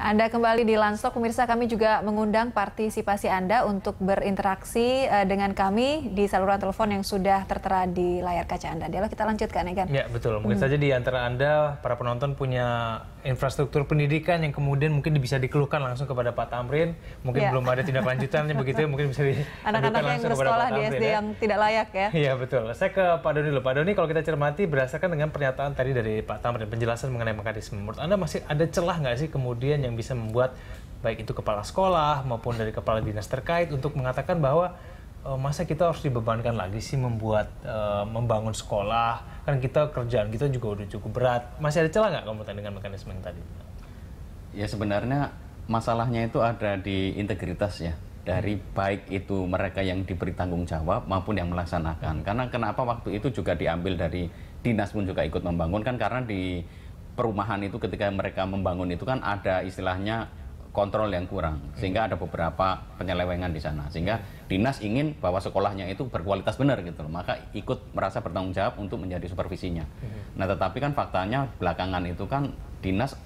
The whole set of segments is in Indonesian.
Anda kembali di Lansok, pemirsa kami juga mengundang partisipasi Anda untuk berinteraksi eh, dengan kami di saluran telepon yang sudah tertera di layar kaca Anda. Dialog kita lanjutkan, ya kan? Ya, betul. Mungkin hmm. saja di antara Anda, para penonton punya infrastruktur pendidikan yang kemudian mungkin bisa dikeluhkan langsung kepada Pak Tamrin, mungkin yeah. belum ada tindak lanjutannya begitu, ya, mungkin bisa anak-anak yang bersekolah di SD ya. yang tidak layak ya. Iya betul. Saya ke Pak Doni dulu. Pak Doni kalau kita cermati berdasarkan dengan pernyataan tadi dari Pak Tamrin penjelasan mengenai mekanisme, menurut Anda masih ada celah nggak sih kemudian yang bisa membuat baik itu kepala sekolah maupun dari kepala dinas terkait untuk mengatakan bahwa Eh, masa kita harus dibebankan lagi sih membuat uh, membangun sekolah kan kita kerjaan kita juga udah cukup berat masih ada celah nggak kamu dengan mekanisme yang tadi ya sebenarnya masalahnya itu ada di integritas ya dari hmm. baik itu mereka yang diberi tanggung jawab maupun yang melaksanakan hmm. karena kenapa waktu itu juga diambil dari dinas pun juga ikut membangun kan karena di perumahan itu ketika mereka membangun itu kan ada istilahnya kontrol yang kurang iya. sehingga ada beberapa penyelewengan di sana sehingga dinas ingin bahwa sekolahnya itu berkualitas benar gitu loh maka ikut merasa bertanggung jawab untuk menjadi supervisinya iya. nah tetapi kan faktanya belakangan itu kan dinas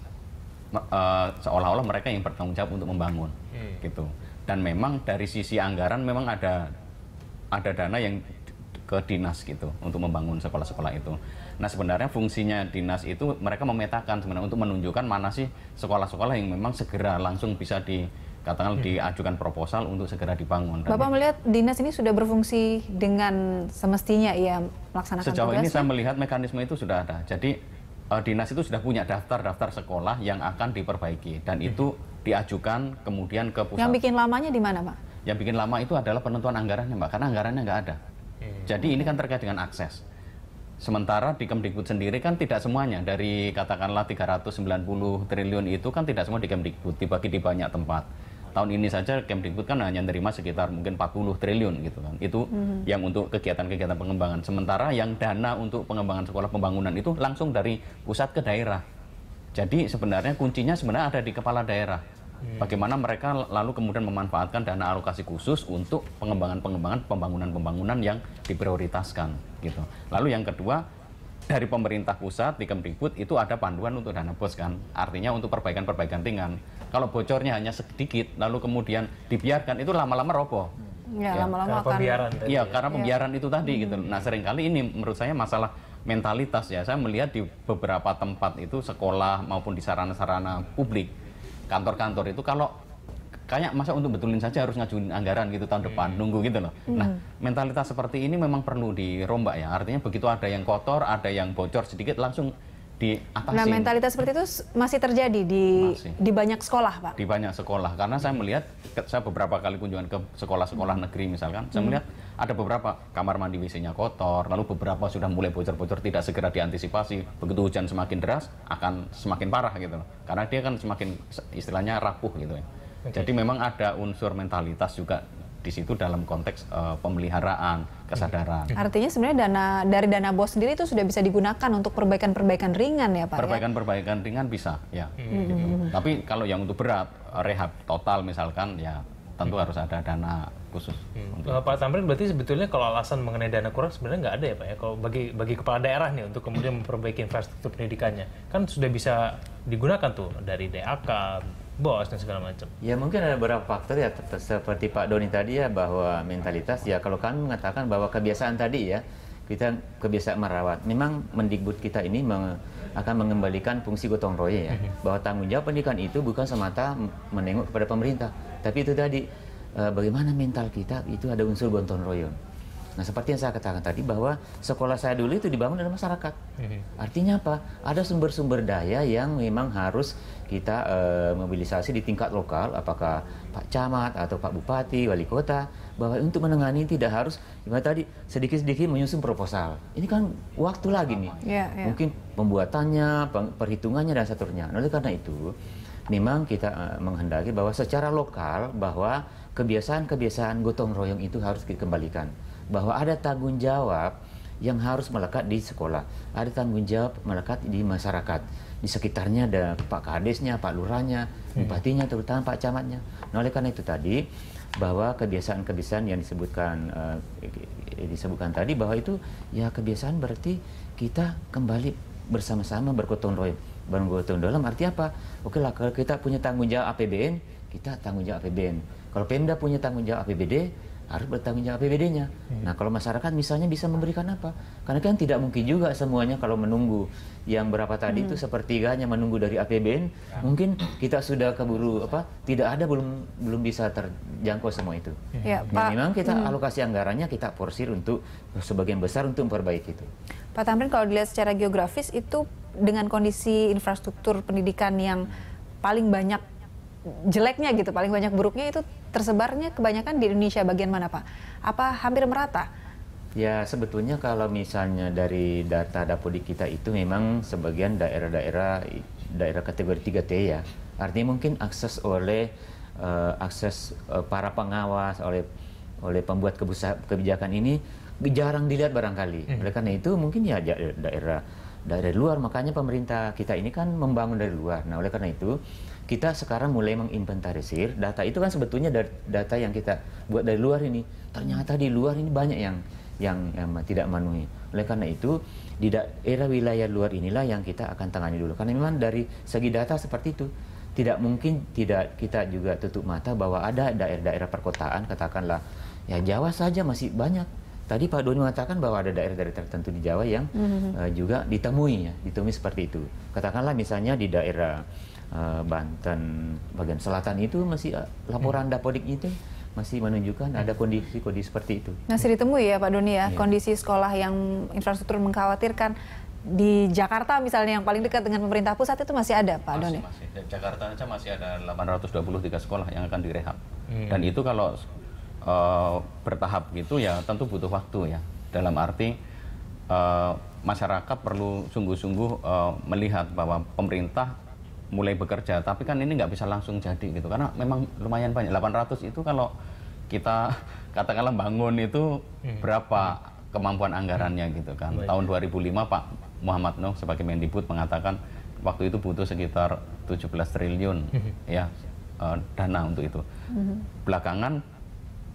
uh, seolah-olah mereka yang bertanggung jawab untuk membangun iya. gitu dan memang dari sisi anggaran memang ada ada dana yang ke dinas gitu untuk membangun sekolah-sekolah itu. Nah sebenarnya fungsinya dinas itu mereka memetakan sebenarnya untuk menunjukkan mana sih sekolah-sekolah yang memang segera langsung bisa di katakan hmm. diajukan proposal untuk segera dibangun. Bapak melihat dinas ini sudah berfungsi dengan semestinya ya melaksanakan Sejauh tugasnya? ini saya melihat mekanisme itu sudah ada. Jadi uh, dinas itu sudah punya daftar-daftar sekolah yang akan diperbaiki dan hmm. itu diajukan kemudian ke pusat. Yang bikin lamanya di mana, Pak? Yang bikin lama itu adalah penentuan anggarannya, Mbak, karena anggarannya nggak ada. Jadi ini kan terkait dengan akses. Sementara di Kemdikbud sendiri kan tidak semuanya dari katakanlah 390 triliun itu kan tidak semua di Kemdikbud dibagi di banyak tempat. Tahun ini saja Kemdikbud kan hanya menerima sekitar mungkin 40 triliun gitu kan. Itu hmm. yang untuk kegiatan-kegiatan pengembangan. Sementara yang dana untuk pengembangan sekolah pembangunan itu langsung dari pusat ke daerah. Jadi sebenarnya kuncinya sebenarnya ada di kepala daerah Hmm. Bagaimana mereka lalu kemudian memanfaatkan dana alokasi khusus untuk pengembangan-pengembangan pembangunan-pembangunan yang diprioritaskan gitu. Lalu yang kedua dari pemerintah pusat di Kemdikbud itu ada panduan untuk dana bos kan. Artinya untuk perbaikan-perbaikan ringan. Kalau bocornya hanya sedikit lalu kemudian dibiarkan itu lama-lama roboh. Hmm. Ya, ya, lama-lama ya. akan. Pembiaran ya. iya, karena ya. pembiaran itu tadi hmm. gitu. Nah, seringkali ini menurut saya masalah mentalitas ya. Saya melihat di beberapa tempat itu sekolah maupun di sarana-sarana publik kantor-kantor itu kalau kayak masa untuk betulin saja harus ngajuin anggaran gitu tahun depan hmm. nunggu gitu loh. Hmm. Nah, mentalitas seperti ini memang perlu dirombak ya. Artinya begitu ada yang kotor, ada yang bocor sedikit langsung di atas. Nah, mentalitas seperti itu masih terjadi di masih. di banyak sekolah, Pak. Di banyak sekolah karena saya hmm. melihat saya beberapa kali kunjungan ke sekolah-sekolah hmm. negeri misalkan, saya hmm. melihat ada beberapa kamar mandi wc kotor, lalu beberapa sudah mulai bocor-bocor tidak segera diantisipasi. Begitu hujan semakin deras akan semakin parah gitu loh. Karena dia kan semakin istilahnya rapuh gitu ya. Okay. Jadi memang ada unsur mentalitas juga di situ dalam konteks uh, pemeliharaan kesadaran. Artinya sebenarnya dana dari dana bos sendiri itu sudah bisa digunakan untuk perbaikan-perbaikan ringan ya pak. Ya? Perbaikan-perbaikan ya? ringan bisa ya. Hmm. Gitu. Hmm. Tapi kalau yang untuk berat rehab total misalkan ya tentu hmm. harus ada dana khusus. Hmm. Untuk... Pak Tamrin berarti sebetulnya kalau alasan mengenai dana kurang sebenarnya nggak ada ya Pak ya kalau bagi bagi kepala daerah nih untuk kemudian memperbaiki infrastruktur pendidikannya kan sudah bisa digunakan tuh dari DAK, bos dan segala macam. Ya mungkin ada beberapa faktor ya seperti Pak Doni tadi ya bahwa mentalitas ya kalau kami mengatakan bahwa kebiasaan tadi ya kita kebiasaan merawat. Memang Mendikbud kita ini meng, akan mengembalikan fungsi gotong royong ya. Hmm. Bahwa tanggung jawab pendidikan itu bukan semata menengok kepada pemerintah, tapi itu tadi Eh, bagaimana mental kita itu ada unsur gontong royong. Nah, seperti yang saya katakan tadi bahwa sekolah saya dulu itu dibangun oleh masyarakat. Artinya apa? Ada sumber-sumber daya yang memang harus kita e, mobilisasi di tingkat lokal, apakah Pak Camat atau Pak Bupati, Wali Kota, bahwa untuk menangani tidak harus, gimana tadi sedikit-sedikit menyusun proposal. Ini kan waktu lagi nih, Ya, ya. mungkin pembuatannya, perhitungannya dan seterusnya. Oleh karena itu, memang kita eh, menghendaki bahwa secara lokal bahwa kebiasaan-kebiasaan gotong royong itu harus dikembalikan bahwa ada tanggung jawab yang harus melekat di sekolah ada tanggung jawab melekat di masyarakat di sekitarnya ada Pak Kadesnya, Pak Lurahnya, hmm. Bupatinya, terutama Pak Camatnya. Nah, oleh karena itu tadi bahwa kebiasaan-kebiasaan yang disebutkan uh, disebutkan tadi bahwa itu ya kebiasaan berarti kita kembali bersama-sama bergotong royong barang gotong dalam arti apa? Oke lah kalau kita punya tanggung jawab APBN, kita tanggung jawab APBN. Kalau Pemda punya tanggung jawab APBD, harus bertanggung jawab APBD-nya. Iya. Nah, kalau masyarakat misalnya bisa memberikan apa? Karena kan tidak mungkin juga semuanya kalau menunggu yang berapa tadi hmm. itu sepertiganya menunggu dari APBN, ya. Ah. mungkin kita sudah keburu apa? Tidak ada belum belum bisa terjangkau semua itu. Ya, ya, Pak, memang kita hmm. alokasi anggarannya kita porsir untuk sebagian besar untuk memperbaiki itu. Pak Tamrin kalau dilihat secara geografis itu dengan kondisi infrastruktur pendidikan yang paling banyak jeleknya gitu, paling banyak buruknya itu tersebarnya kebanyakan di Indonesia bagian mana Pak? Apa hampir merata? Ya sebetulnya kalau misalnya dari data Dapodik kita itu memang sebagian daerah-daerah daerah kategori 3T ya. Artinya mungkin akses oleh uh, akses uh, para pengawas oleh oleh pembuat kebijakan ini jarang dilihat barangkali. Hmm. Oleh karena itu mungkin ya daerah dari luar makanya pemerintah kita ini kan membangun dari luar. Nah, oleh karena itu kita sekarang mulai menginventarisir data itu kan sebetulnya dari data yang kita buat dari luar ini. Ternyata di luar ini banyak yang yang, yang tidak memenuhi. Oleh karena itu di daerah wilayah luar inilah yang kita akan tangani dulu. Karena memang dari segi data seperti itu tidak mungkin tidak kita juga tutup mata bahwa ada daerah-daerah perkotaan katakanlah ya Jawa saja masih banyak Tadi Pak Doni mengatakan bahwa ada daerah-daerah tertentu di Jawa yang mm-hmm. uh, juga ditemui ya, ditemui seperti itu. Katakanlah misalnya di daerah uh, Banten bagian selatan itu masih uh, laporan mm. dapodik itu masih menunjukkan ada mm. kondisi-kondisi seperti itu. Masih ditemui ya Pak Doni ya, ya. kondisi sekolah yang infrastruktur mengkhawatirkan di Jakarta misalnya yang paling dekat dengan pemerintah pusat itu masih ada Pak Doni? Masih, Jakarta aja masih ada 823 sekolah yang akan direhab. Hmm. Dan itu kalau Eh, bertahap gitu ya tentu butuh waktu ya dalam arti uh, masyarakat perlu sungguh-sungguh uh, melihat bahwa pemerintah mulai bekerja tapi kan ini nggak bisa langsung jadi gitu karena memang lumayan banyak 800 itu kalau kita katakanlah bangun itu hmm. berapa kemampuan anggarannya gitu kan Baik. tahun 2005 Pak Muhammad Nuh sebagai Mendikbud mengatakan waktu itu butuh sekitar 17 triliun hmm. ya uh, dana untuk itu hmm. belakangan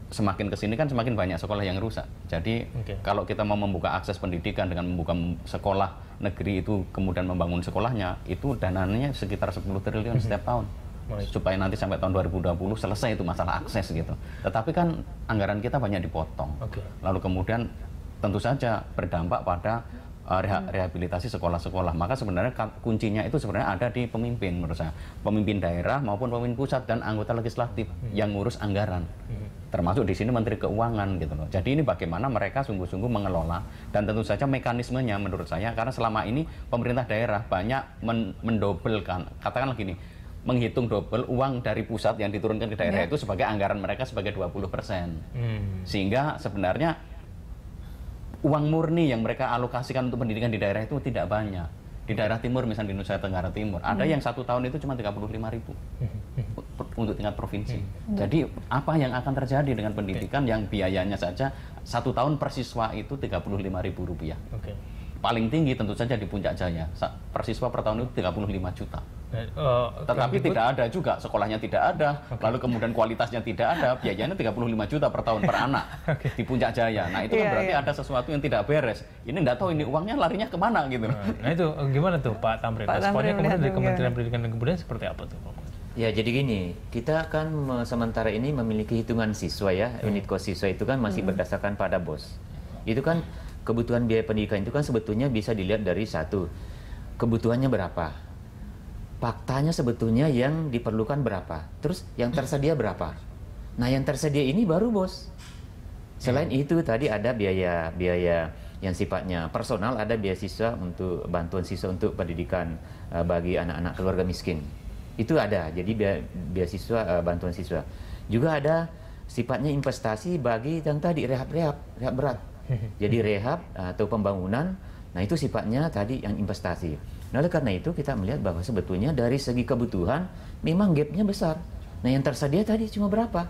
semakin kesini kan semakin banyak sekolah yang rusak. Jadi okay. kalau kita mau membuka akses pendidikan dengan membuka sekolah negeri itu kemudian membangun sekolahnya itu dananya sekitar 10 triliun mm -hmm. setiap tahun supaya nanti sampai tahun 2020 selesai itu masalah akses gitu. Tetapi kan anggaran kita banyak dipotong. Okay. Lalu kemudian tentu saja berdampak pada uh, rehabilitasi sekolah-sekolah. Maka sebenarnya kuncinya itu sebenarnya ada di pemimpin menurut saya, pemimpin daerah maupun pemimpin pusat dan anggota legislatif hmm. yang ngurus anggaran. Hmm. Termasuk di sini Menteri Keuangan gitu loh. Jadi ini bagaimana mereka sungguh-sungguh mengelola dan tentu saja mekanismenya menurut saya karena selama ini pemerintah daerah banyak men mendobelkan katakanlah gini menghitung dobel uang dari pusat yang diturunkan ke daerah yeah. itu sebagai anggaran mereka sebagai 20%. Hmm. Sehingga sebenarnya uang murni yang mereka alokasikan untuk pendidikan di daerah itu tidak banyak. Di daerah timur, misalnya di Nusa Tenggara Timur, hmm. ada yang satu tahun itu cuma 35 ribu untuk tingkat provinsi. Hmm. hmm. Jadi apa yang akan terjadi dengan pendidikan okay. yang biayanya saja satu tahun persiswa itu 35 ribu rupiah. Okay. Paling tinggi tentu saja di Puncak Jaya, persiswa per tahun itu 35 juta. Uh, Tetapi tidak ada juga, sekolahnya tidak ada, okay. lalu kemudian kualitasnya tidak ada, biayanya 35 juta per tahun per anak okay. di Puncak Jaya. Nah itu yeah, kan iya, berarti yeah. ada sesuatu yang tidak beres. Ini nggak tahu ini uangnya larinya kemana gitu. Nah, nah itu eh, gimana tuh Pak Tamrin? Pak Responnya kemudian dari Kementerian Pendidikan dan Kebudayaan seperti apa tuh Pak? Ya, jadi gini, kita akan sementara ini memiliki hitungan siswa ya, hmm. unit kos siswa itu kan masih hmm. berdasarkan pada BOS. Itu kan kebutuhan biaya pendidikan itu kan sebetulnya bisa dilihat dari satu, kebutuhannya berapa faktanya sebetulnya yang diperlukan berapa, terus yang tersedia berapa. Nah, yang tersedia ini baru bos. Selain hmm. itu tadi ada biaya biaya yang sifatnya personal, ada beasiswa untuk bantuan siswa untuk pendidikan uh, bagi anak-anak keluarga miskin. Itu ada. Jadi beasiswa uh, bantuan siswa. Juga ada sifatnya investasi bagi yang tadi rehab-rehab, rehab berat. Hmm. Jadi rehab atau pembangunan, nah itu sifatnya tadi yang investasi. Nah, oleh karena itu kita melihat bahwa sebetulnya dari segi kebutuhan memang gapnya besar. Nah, yang tersedia tadi cuma berapa?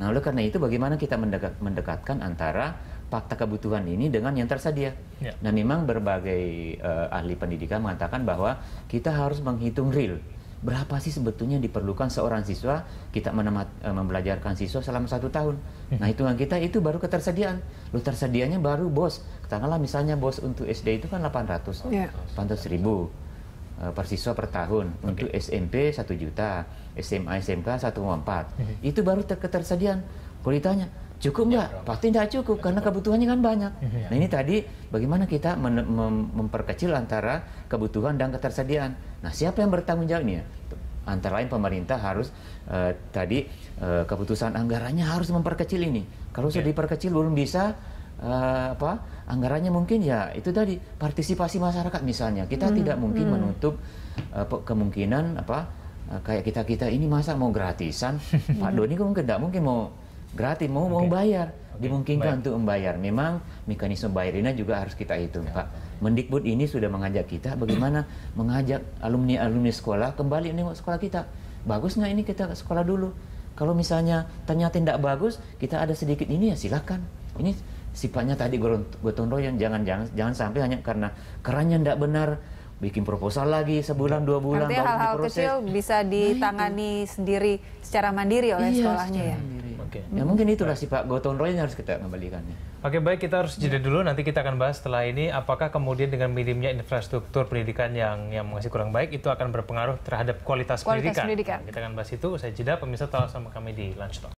Nah, oleh karena itu bagaimana kita mendekat, mendekatkan antara fakta kebutuhan ini dengan yang tersedia. Ya. Nah, memang berbagai uh, ahli pendidikan mengatakan bahwa kita harus menghitung real berapa sih sebetulnya diperlukan seorang siswa kita menemat, e, membelajarkan siswa selama satu tahun. Hmm. Nah hitungan kita itu baru ketersediaan. Lu tersedianya baru bos. Katakanlah misalnya bos untuk SD itu kan 800, yeah. 800 ribu e, per siswa per tahun. Okay. Untuk SMP 1 juta, SMA SMK 1,4. Mm -hmm. Itu baru ketersediaan. Kalau ditanya, Cukup ya, nggak? Ya, Pasti nggak cukup ya, karena kebutuhannya kan banyak. Ya. Nah ini tadi bagaimana kita mem memperkecil antara kebutuhan dan ketersediaan. Nah siapa yang bertanggung jawab ini? Ya, antara lain pemerintah harus uh, tadi uh, keputusan anggarannya harus memperkecil ini. Kalau sudah iya. diperkecil belum bisa uh, apa anggarannya mungkin ya itu tadi partisipasi masyarakat misalnya kita hmm. tidak mungkin hmm. menutup uh, kemungkinan apa kayak kita kita ini masa mau gratisan Pak Doni mungkin tidak mungkin mau Gratis mau okay. mau bayar okay. dimungkinkan bayar. untuk membayar. Memang mekanisme bayarnya juga harus kita hitung, ya. Pak. Mendikbud ini sudah mengajak kita bagaimana mengajak alumni-alumni sekolah kembali nengok sekolah kita. Bagus nggak ini kita sekolah dulu? Kalau misalnya ternyata tidak bagus, kita ada sedikit ini ya silakan. Ini sifatnya tadi gotong royong jangan jangan jangan sampai hanya karena kerannya tidak benar bikin proposal lagi sebulan dua bulan Artinya hal-hal kecil bisa nah, ditangani nah, sendiri secara mandiri oleh iya, sekolahnya ya ya. Oke. Okay. Ya hmm. mungkin itulah Pak gotong royong yang harus kita kembalikannya. Oke, okay, baik kita harus jeda dulu nanti kita akan bahas setelah ini apakah kemudian dengan minimnya infrastruktur pendidikan yang yang masih kurang baik itu akan berpengaruh terhadap kualitas, kualitas pendidikan. pendidikan. Nah, kita akan bahas itu usai jeda pemirsa tahu sama kami di Lunch Talk.